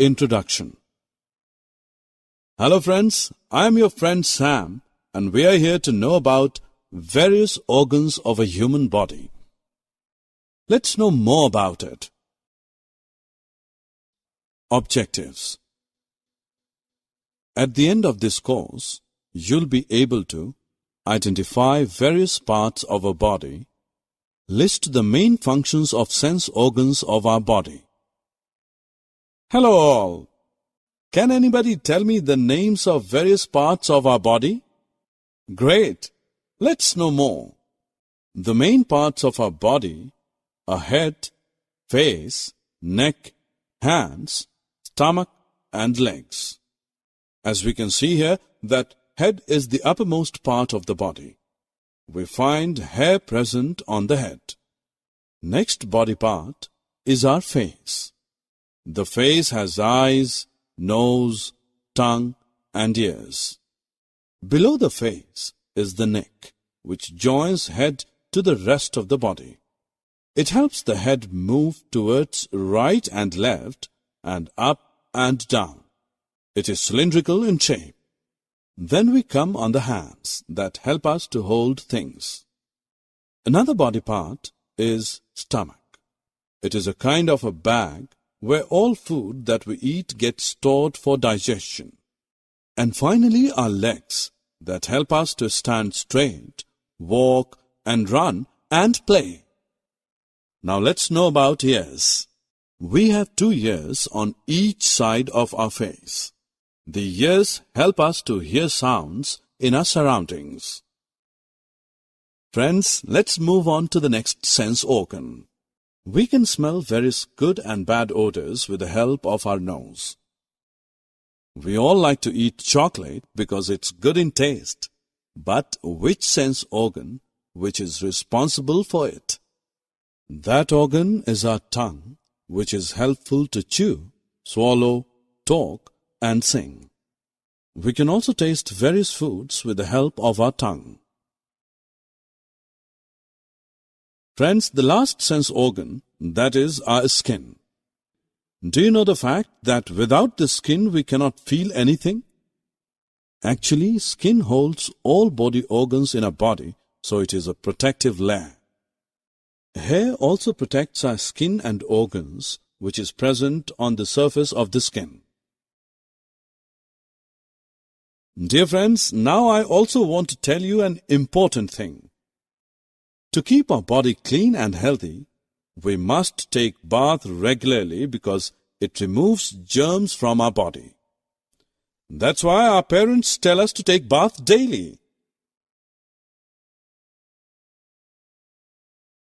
Introduction Hello friends, I am your friend Sam and we are here to know about various organs of a human body. Let's know more about it. Objectives At the end of this course, you'll be able to identify various parts of a body, list the main functions of sense organs of our body, Hello all. Can anybody tell me the names of various parts of our body? Great. Let's know more. The main parts of our body are head, face, neck, hands, stomach and legs. As we can see here that head is the uppermost part of the body. We find hair present on the head. Next body part is our face. The face has eyes, nose, tongue and ears. Below the face is the neck, which joins head to the rest of the body. It helps the head move towards right and left and up and down. It is cylindrical in shape. Then we come on the hands that help us to hold things. Another body part is stomach. It is a kind of a bag where all food that we eat gets stored for digestion. And finally, our legs that help us to stand straight, walk and run and play. Now let's know about ears. We have two ears on each side of our face. The ears help us to hear sounds in our surroundings. Friends, let's move on to the next sense organ. We can smell various good and bad odors with the help of our nose. We all like to eat chocolate because it's good in taste. But which sense organ which is responsible for it? That organ is our tongue, which is helpful to chew, swallow, talk, and sing. We can also taste various foods with the help of our tongue. Friends, the last sense organ, that is our skin. Do you know the fact that without the skin we cannot feel anything? Actually, skin holds all body organs in our body, so it is a protective layer. Hair also protects our skin and organs, which is present on the surface of the skin. Dear friends, now I also want to tell you an important thing. To keep our body clean and healthy, we must take bath regularly because it removes germs from our body. That's why our parents tell us to take bath daily.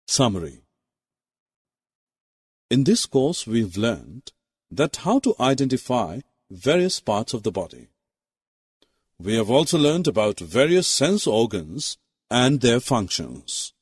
Summary In this course we've learned that how to identify various parts of the body. We have also learned about various sense organs and their functions.